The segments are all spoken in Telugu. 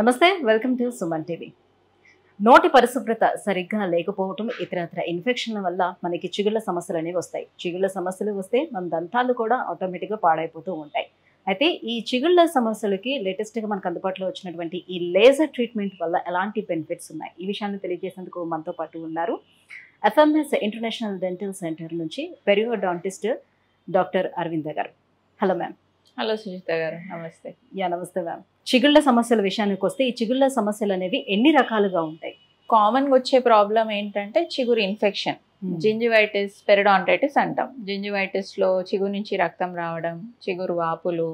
నమస్తే వెల్కమ్ టు సుమన్ టీవీ నోటి పరిశుభ్రత సరిగ్గా లేకపోవటం ఇతరత్ర ఇన్ఫెక్షన్ల వల్ల మనకి చిగుళ్ళ సమస్యలు అనేవి వస్తాయి చిగుళ్ళ సమస్యలు వస్తే మన దంతాలు కూడా ఆటోమేటిక్గా పాడైపోతూ ఉంటాయి అయితే ఈ చిగుళ్ళ సమస్యలకి లేటెస్ట్గా మనకు అందుబాటులో వచ్చినటువంటి ఈ లేజర్ ట్రీట్మెంట్ వల్ల ఎలాంటి బెనిఫిట్స్ ఉన్నాయి ఈ విషయాన్ని తెలియజేసేందుకు మనతో పాటు ఉన్నారు ఎఫ్ఎంఎస్ ఇంటర్నేషనల్ డెంటల్ సెంటర్ నుంచి పెరియోడాంటిస్ట్ డాక్టర్ అరవింద గారు హలో మ్యామ్ హలో సుజిత గారు నమస్తే యా నమస్తే మ్యామ్ చిగుళ్ళ సమస్యల విషయానికి వస్తే ఈ చిగుళ్ళ సమస్యలు అనేవి ఎన్ని రకాలుగా ఉంటాయి కామన్గా వచ్చే ప్రాబ్లం ఏంటంటే చిగురు ఇన్ఫెక్షన్ జింజివైటిస్ పెరడాంటైటిస్ అంటాం జింజివైటిస్లో చిగురు నుంచి రక్తం రావడం చిగురు వాపులు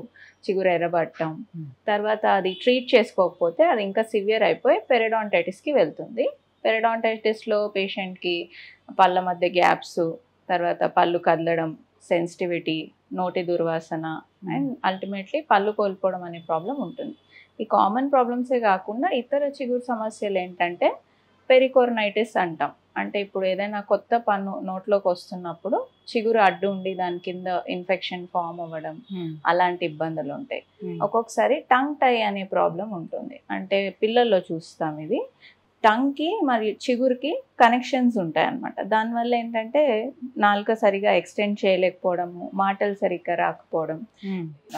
చిగురు ఎర్రబట్టడం hmm. తర్వాత అది ట్రీట్ చేసుకోకపోతే అది ఇంకా సివియర్ అయిపోయి పెరడాంటైటిస్కి వెళ్తుంది పెరడాంటైటిస్లో పేషెంట్కి పళ్ళ మధ్య గ్యాప్స్ తర్వాత పళ్ళు కదలడం సెన్సిటివిటీ నోటి దుర్వాసన అండ్ అల్టిమేట్లీ hmm. పళ్ళు కోల్పోవడం అనే ప్రాబ్లం ఉంటుంది ఈ కామన్ ప్రాబ్లమ్సే కాకుండా ఇతర చిగురు సమస్యలు ఏంటంటే పెరికోర్నైటిస్ అంటాం అంటే ఇప్పుడు ఏదైనా కొత్త పన్ను నోట్లోకి వస్తున్నప్పుడు చిగురు అడ్డు ఉండి దాని కింద ఇన్ఫెక్షన్ ఫామ్ అవ్వడం hmm. అలాంటి ఇబ్బందులు ఉంటాయి hmm. ఒక్కొక్కసారి టంగ్ టై అనే ప్రాబ్లం ఉంటుంది అంటే పిల్లల్లో చూస్తాం ఇది టంగ్కి మరియు చిగురికి కనెక్షన్స్ ఉంటాయి అన్నమాట దానివల్ల ఏంటంటే నాలుక సరిగా ఎక్స్టెండ్ చేయలేకపోవడము మాటలు సరిగ్గా రాకపోవడం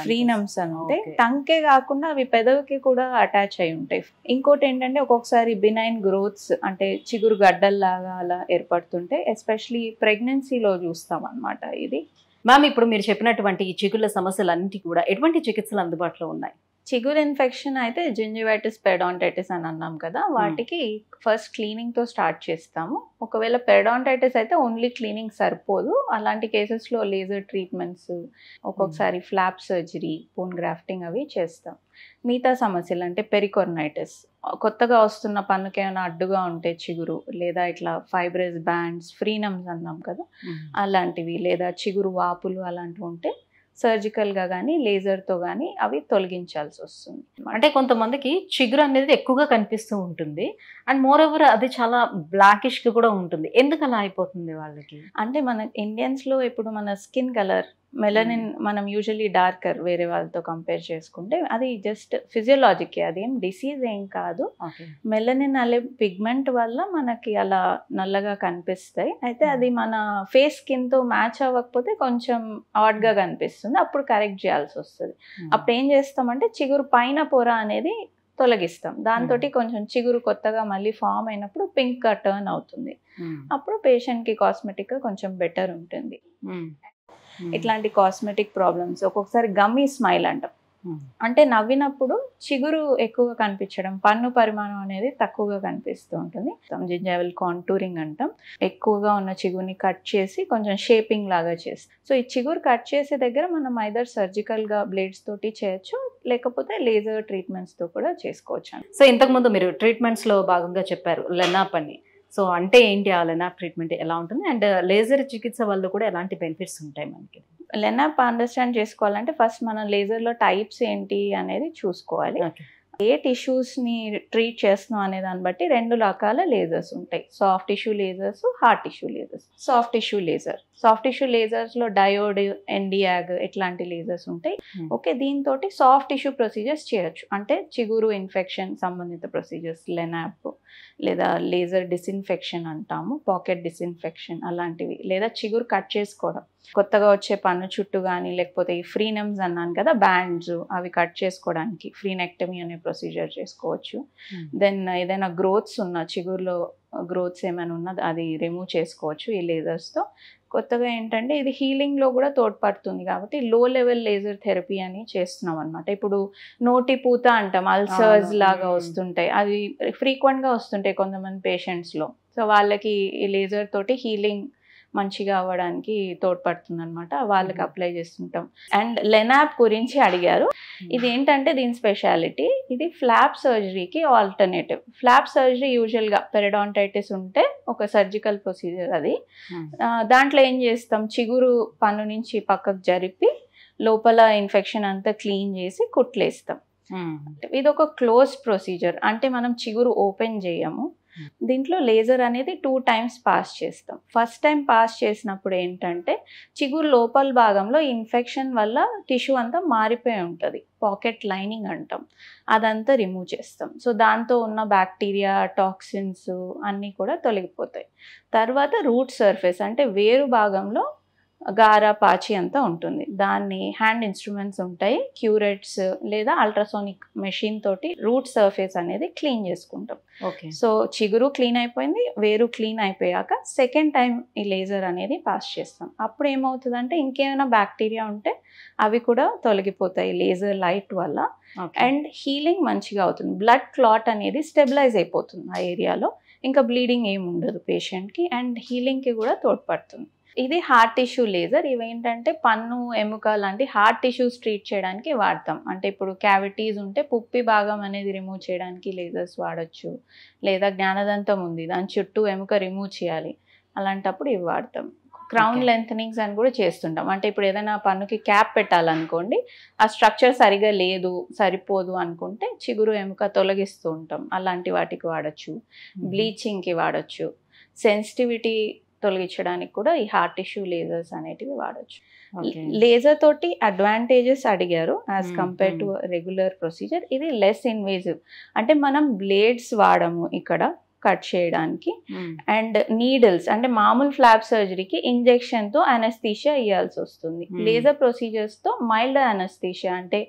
ఫ్రీనమ్స్ అంటే టంకే కాకుండా అవి పెదవికి కూడా అటాచ్ అయి ఉంటాయి ఇంకోటి ఏంటంటే ఒక్కొక్కసారి బినైన్ గ్రోత్స్ అంటే చిగురు గడ్డల్లాగా అలా ఏర్పడుతుంటే ఎస్పెషలీ ప్రెగ్నెన్సీలో చూస్తాం అన్నమాట ఇది మ్యామ్ ఇప్పుడు మీరు చెప్పినటువంటి ఈ చిగుళ్ళ సమస్యలన్నిటి కూడా ఎటువంటి చికిత్సలు అందుబాటులో ఉన్నాయి చిగురు ఇన్ఫెక్షన్ అయితే జింజివైటిస్ పెడాంటైటిస్ అని అన్నాం కదా hmm. వాటికి ఫస్ట్ క్లీనింగ్తో స్టార్ట్ చేస్తాము ఒకవేళ పెడాంటైటిస్ అయితే ఓన్లీ క్లీనింగ్ సరిపోదు అలాంటి కేసెస్లో లేజర్ ట్రీట్మెంట్స్ ఒక్కొక్కసారి hmm. Flap surgery bone grafting అవి చేస్తాం మిగతా సమస్యలు అంటే పెరికోర్నైటిస్ కొత్తగా వస్తున్న పన్నుకి ఏమైనా అడ్డుగా ఉంటే చిగురు లేదా ఇట్లా ఫైబ్రస్ బ్యాండ్స్ ఫ్రీనమ్స్ అన్నాం కదా hmm. అలాంటివి లేదా చిగురు వాపులు అలాంటివి ఉంటే సర్జికల్గా కానీ లేజర్తో కానీ అవి తొలగించాల్సి వస్తుంది అంటే కొంతమందికి చిగురు అనేది ఎక్కువగా కనిపిస్తూ ఉంటుంది అండ్ మోర్ ఓవర్ అది చాలా బ్లాకిష్గా కూడా ఉంటుంది ఎందుకు అలా అయిపోతుంది వాళ్ళకి అంటే మన ఇండియన్స్లో ఇప్పుడు మన స్కిన్ కలర్ మెలనిన్ hmm. మనం యూజువలీ డార్కర్ వేరే వాళ్ళతో కంపేర్ చేసుకుంటే అది జస్ట్ అది అదేం డిసీజ్ ఏం కాదు మెలనిన్ అనే పిగ్మెంట్ వల్ల మనకి అలా నల్లగా కనిపిస్తాయి అయితే hmm. అది మన ఫేస్ స్కిన్తో మ్యాచ్ అవ్వకపోతే కొంచెం ఆడ్గా hmm. కనిపిస్తుంది అప్పుడు కరెక్ట్ చేయాల్సి వస్తుంది అప్పుడు ఏం చేస్తామంటే చిగురు పైన పొర అనేది తొలగిస్తాం దాంతో కొంచెం చిగురు కొత్తగా మళ్ళీ ఫామ్ అయినప్పుడు పింక్ టర్న్ అవుతుంది అప్పుడు పేషెంట్కి కాస్మెటిక్గా కొంచెం బెటర్ ఉంటుంది Hmm. ఇట్లాంటి కాస్మెటిక్ ప్రాబ్లమ్స్ ఒక్కొక్కసారి గమ్మీ స్మైల్ అంటాం hmm. అంటే నవ్వినప్పుడు చిగురు ఎక్కువగా కనిపించడం పన్ను పరిమాణం అనేది తక్కువగా కనిపిస్తూ ఉంటుంది జింజావిల్ కాంటూరింగ్ అంటాం ఎక్కువగా ఉన్న చిగురుని కట్ చేసి కొంచెం షేపింగ్ లాగా చేసి సో ఈ చిగురు కట్ చేసే దగ్గర మనం ఐదర్ సర్జికల్గా బ్లేడ్స్ తోటి చేయొచ్చు లేకపోతే లేజర్ ట్రీట్మెంట్స్తో కూడా చేసుకోవచ్చు సో ఇంతకుముందు మీరు ట్రీట్మెంట్స్లో భాగంగా చెప్పారు లెనాప్ అని సో అంటే ఏంటి ఆ లెనాప్ ట్రీట్మెంట్ ఎలా ఉంటుంది అండ్ లేజర్ చికిత్స వల్ల కూడా ఎలాంటి బెనిఫిట్స్ ఉంటాయి మనకి లెనాప్ అండర్స్టాండ్ చేసుకోవాలంటే ఫస్ట్ మనం లేజర్లో టైప్స్ ఏంటి అనేది చూసుకోవాలి ఏ టిష్యూస్ని ట్రీట్ చేస్తున్నాం అనే దాన్ని బట్టి రెండు రకాల లేజర్స్ ఉంటాయి soft tissue lasers hard tissue lasers soft tissue laser soft tissue lasers లో డయోడ్ ఎన్డియాగ్ ఇట్లాంటి లేజర్స్ ఉంటాయి hmm. ఓకే దీంతో సాఫ్ట్ టిష్యూ ప్రొసీజర్స్ చేయొచ్చు అంటే చిగురు ఇన్ఫెక్షన్ సంబంధిత ప్రొసీజర్స్ లెనాప్ లేదా లేజర్ డిస్ఇన్ఫెక్షన్ అంటాము పాకెట్ డిస్ఇన్ఫెక్షన్ అలాంటివి లేదా చిగురు కట్ చేసుకోవడం కొత్తగా వచ్చే పన్ను చుట్టూ కానీ లేకపోతే ఈ ఫ్రీనమ్స్ అన్నాను కదా బ్యాండ్స్ అవి కట్ చేసుకోవడానికి ఫ్రీనెక్టమీ అనే ప్రొసీజర్ చేసుకోవచ్చు hmm. దెన్ ఏదైనా గ్రోత్స్ ఉన్న చిగురులో గ్రోత్స్ ఏమైనా ఉన్నా అది రిమూవ్ చేసుకోవచ్చు ఈ లేజర్స్తో కొత్తగా ఏంటంటే ఇది హీలింగ్లో కూడా తోడ్పడుతుంది కాబట్టి లో లెవెల్ లేజర్ థెరపీ అని చేస్తున్నాం అనమాట ఇప్పుడు నోటి పూత అంటాం అల్సర్స్ లాగా వస్తుంటాయి అవి ఫ్రీక్వెంట్గా వస్తుంటాయి కొంతమంది పేషెంట్స్లో సో వాళ్ళకి ఈ లేజర్ తోటి హీలింగ్ మంచిగా అవ్వడానికి తోడ్పడుతుంది అనమాట వాళ్ళకి అప్లై చేస్తుంటాం అండ్ లెనాప్ గురించి అడిగారు ఇది ఏంటంటే దీని స్పెషాలిటీ ఇది ఫ్లాప్ సర్జరీకి ఆల్టర్నేటివ్ ఫ్లాప్ సర్జరీ యూజువల్గా పెరడాంటైటిస్ ఉంటే ఒక సర్జికల్ ప్రొసీజర్ అది దాంట్లో ఏం చేస్తాం చిగురు పన్ను నుంచి పక్కకు జరిపి లోపల ఇన్ఫెక్షన్ అంతా క్లీన్ చేసి కుట్లేస్తాం ఇది ఒక క్లోజ్ ప్రొసీజర్ అంటే మనం చిగురు ఓపెన్ చేయము Hmm. దీంట్లో లేజర్ అనేది టూ టైమ్స్ పాస్ చేస్తాం ఫస్ట్ టైం పాస్ చేసినప్పుడు ఏంటంటే చిగురు లోపల భాగంలో ఇన్ఫెక్షన్ వల్ల టిష్యూ అంతా మారిపోయి ఉంటుంది పాకెట్ లైనింగ్ అంటాం అదంతా రిమూవ్ చేస్తాం సో దాంతో ఉన్న బ్యాక్టీరియా టాక్సిన్స్ అన్నీ కూడా తొలగిపోతాయి తర్వాత రూట్ సర్ఫేస్ అంటే వేరు భాగంలో గార పాచి అంతా ఉంటుంది దాన్ని హ్యాండ్ ఇన్స్ట్రుమెంట్స్ ఉంటాయి క్యూరెట్స్ లేదా అల్ట్రాసోనిక్ మెషిన్ తోటి రూట్ సర్ఫేస్ అనేది క్లీన్ చేసుకుంటాం ఓకే సో చిగురు క్లీన్ అయిపోయింది వేరు క్లీన్ అయిపోయాక సెకండ్ టైం ఈ లేజర్ అనేది పాస్ చేస్తాం అప్పుడు ఏమవుతుందంటే ఇంకేమైనా బ్యాక్టీరియా ఉంటే అవి కూడా తొలగిపోతాయి లేజర్ లైట్ వల్ల అండ్ హీలింగ్ మంచిగా అవుతుంది బ్లడ్ క్లాట్ అనేది స్టెబిలైజ్ అయిపోతుంది ఆ ఏరియాలో ఇంకా బ్లీడింగ్ ఏమి ఉండదు పేషెంట్కి అండ్ హీలింగ్కి కూడా తోడ్పడుతుంది ఇది హార్ట్ టిష్యూ లేజర్ ఇవేంటంటే పన్ను ఎముక లాంటి హార్ట్ టిష్యూస్ ట్రీట్ చేయడానికి వాడతాం అంటే ఇప్పుడు క్యావిటీస్ ఉంటే పుప్పి భాగం అనేది రిమూవ్ చేయడానికి లేజర్స్ వాడచ్చు లేదా జ్ఞానదంతం ఉంది దాని చుట్టూ ఎముక రిమూవ్ చేయాలి అలాంటప్పుడు ఇవి వాడతాం క్రౌన్ లెంథనింగ్స్ అని కూడా చేస్తుంటాం అంటే ఇప్పుడు ఏదైనా పన్నుకి క్యాప్ పెట్టాలనుకోండి ఆ స్ట్రక్చర్ సరిగా లేదు సరిపోదు అనుకుంటే చిగురు ఎముక తొలగిస్తూ ఉంటాం అలాంటి వాటికి వాడచ్చు బ్లీచింగ్కి వాడచ్చు సెన్సిటివిటీ తొలగించడానికి కూడా ఈ హార్ట్ టిష్యూ లేజర్స్ అనేటివి వాడచ్చు లేజర్ తోటి అడ్వాంటేజెస్ అడిగారు as compared to regular procedure ఇది లెస్ ఇన్వేజివ్ అంటే మనం బ్లేడ్స్ వాడము ఇక్కడ కట్ చేయడానికి hmm. అండ్ నీడిల్స్ అంటే మామూలు ఫ్లాప్ సర్జరీకి ఇంజెక్షన్తో అనస్థీషియా ఇవ్వాల్సి వస్తుంది hmm. లేజర్ ప్రొసీజర్స్తో మైల్డ్ అనస్థీషియా అంటే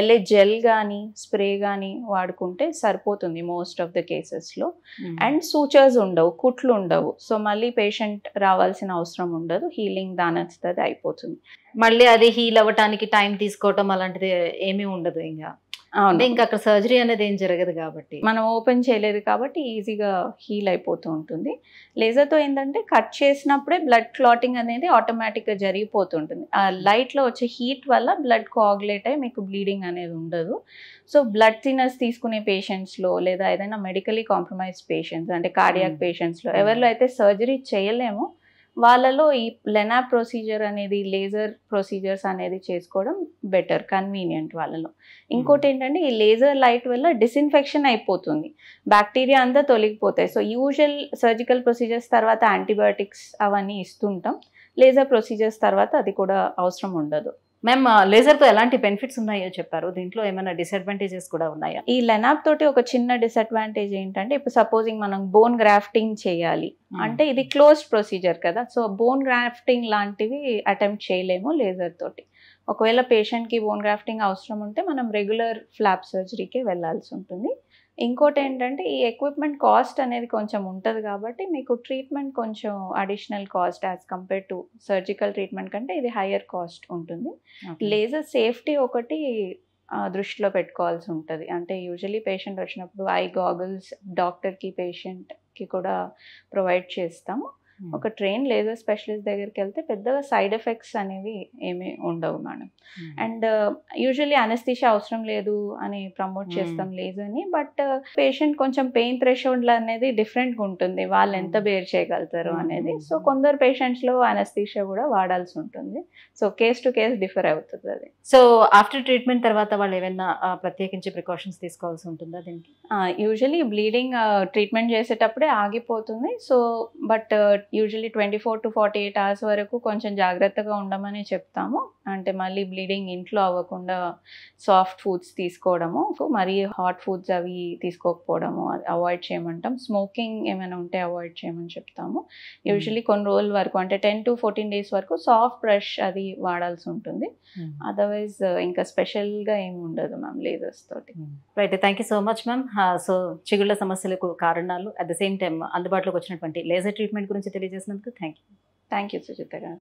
ఎల్ఏ జెల్ కానీ స్ప్రే కానీ వాడుకుంటే సరిపోతుంది మోస్ట్ ఆఫ్ ద కేసెస్లో hmm. అండ్ సూచర్స్ ఉండవు కుట్లు ఉండవు సో మళ్ళీ పేషెంట్ రావాల్సిన అవసరం ఉండదు హీలింగ్ దానంతది అయిపోతుంది మళ్ళీ అది హీల్ అవ్వటానికి టైం తీసుకోవటం అలాంటిది ఏమీ ఉండదు ఇంకా అంటే ఇంకా అక్కడ సర్జరీ అనేది ఏం జరగదు కాబట్టి మనం ఓపెన్ చేయలేదు కాబట్టి ఈజీగా హీల్ అయిపోతూ ఉంటుంది లేజర్తో ఏంటంటే కట్ చేసినప్పుడే బ్లడ్ క్లాటింగ్ అనేది ఆటోమేటిక్గా జరిగిపోతుంటుంది ఆ hmm. లైట్లో వచ్చే హీట్ వల్ల బ్లడ్ కోఆగులేట్ అయ్యి మీకు బ్లీడింగ్ అనేది ఉండదు సో బ్లడ్ థినర్స్ తీసుకునే పేషెంట్స్లో లేదా ఏదైనా మెడికలీ కాంప్రమైజ్ పేషెంట్స్ అంటే కార్డియాక్ hmm. పేషెంట్స్లో hmm. ఎవరిలో అయితే సర్జరీ చేయలేమో వాళ్ళలో ఈ లెనా ప్రొసీజర్ అనేది లేజర్ ప్రొసీజర్స్ అనేది చేసుకోవడం బెటర్ కన్వీనియంట్ వాళ్ళలో ఇంకోటి ఏంటంటే ఈ లేజర్ లైట్ వల్ల డిస్ఇన్ఫెక్షన్ అయిపోతుంది బ్యాక్టీరియా అంతా తొలగిపోతాయి సో యూజువల్ సర్జికల్ ప్రొసీజర్స్ తర్వాత యాంటీబయాటిక్స్ అవన్నీ ఇస్తుంటాం లేజర్ ప్రొసీజర్స్ తర్వాత అది కూడా అవసరం ఉండదు మ్యామ్ లేజర్తో uh, ఎలాంటి బెనిఫిట్స్ ఉన్నాయో చెప్పారు దీంట్లో ఏమైనా డిసడ్వాంటేజెస్ కూడా ఉన్నాయా ఈ లెనాప్ తోటి ఒక చిన్న డిసడ్వాంటేజ్ ఏంటంటే ఇప్పుడు సపోజింగ్ మనం బోన్ గ్రాఫ్టింగ్ చేయాలి hmm. అంటే ఇది క్లోజ్డ్ ప్రొసీజర్ కదా సో బోన్ గ్రాఫ్టింగ్ లాంటివి అటెంప్ట్ చేయలేము లేజర్ తోటి ఒకవేళ పేషెంట్కి బోన్ గ్రాఫ్టింగ్ అవసరం ఉంటే మనం రెగ్యులర్ ఫ్లాప్ సర్జరీకే వెళ్ళాల్సి ఉంటుంది ఇంకోటి ఏంటంటే ఈ ఎక్విప్మెంట్ కాస్ట్ అనేది కొంచెం ఉంటుంది కాబట్టి మీకు ట్రీట్మెంట్ కొంచెం additional cost as compared to surgical treatment కంటే ఇది హయ్యర్ కాస్ట్ ఉంటుంది లేజర్ సేఫ్టీ ఒకటి దృష్టిలో పెట్టుకోవాల్సి ఉంటుంది అంటే యూజువలీ పేషెంట్ వచ్చినప్పుడు ఐ గాగుల్స్ డాక్టర్కి పేషెంట్కి కూడా ప్రొవైడ్ చేస్తాము Hmm. ఒక ట్రైన్ లేజర్ స్పెషలిస్ట్ దగ్గరికి వెళ్తే పెద్దగా సైడ్ ఎఫెక్ట్స్ అనేవి ఏమీ ఉండవు madam hmm. And usually anaesthesia అవసరం లేదు అని ప్రమోట్ hmm. చేస్తాం లేజర్ని బట్ పేషెంట్ కొంచెం పెయిన్ థ్రెషోల్డ్ అనేది డిఫరెంట్గా ఉంటుంది వాళ్ళు ఎంత బేర్ చేయగలుగుతారు అనేది సో కొందరు పేషెంట్స్లో అనస్థిషా కూడా వాడాల్సి ఉంటుంది so case to case differ అవుతుంది అది సో ఆఫ్టర్ ట్రీట్మెంట్ తర్వాత వాళ్ళు ఏమైనా ప్రత్యేకించి ప్రికాషన్స్ తీసుకోవాల్సి ఉంటుందా దీనికి యూజువలీ బ్లీడింగ్ ట్రీట్మెంట్ చేసేటప్పుడే ఆగిపోతుంది so but usually twenty four to forty eight hours వరకు కొంచెం జాగ్రత్తగా ఉండమని చెప్తాము అంటే మళ్ళీ బ్లీడింగ్ ఇంట్లో అవ్వకుండా సాఫ్ట్ ఫుడ్స్ తీసుకోవడము మరీ హాట్ ఫుడ్స్ అవి తీసుకోకపోవడము అవాయిడ్ చేయమంటాం స్మోకింగ్ ఏమైనా ఉంటే అవాయిడ్ చేయమని చెప్తాము యూజువలీ hmm. కొన్ని రోజుల వరకు అంటే టెన్ టు ఫోర్టీన్ డేస్ వరకు సాఫ్ట్ బ్రష్ అది వాడాల్సి ఉంటుంది అదర్వైజ్ hmm. uh, ఇంకా స్పెషల్గా ఏమి ఉండదు మ్యామ్ లేజర్స్ తోటి right thank you so much ma'am so చిగుళ్ళ సమస్యలకు కారణాలు అట్ ద సేమ్ టైం అందుబాటులోకి వచ్చినటువంటి లేజర్ ట్రీట్మెంట్ గురించి चले जाए thank you thank you Suchita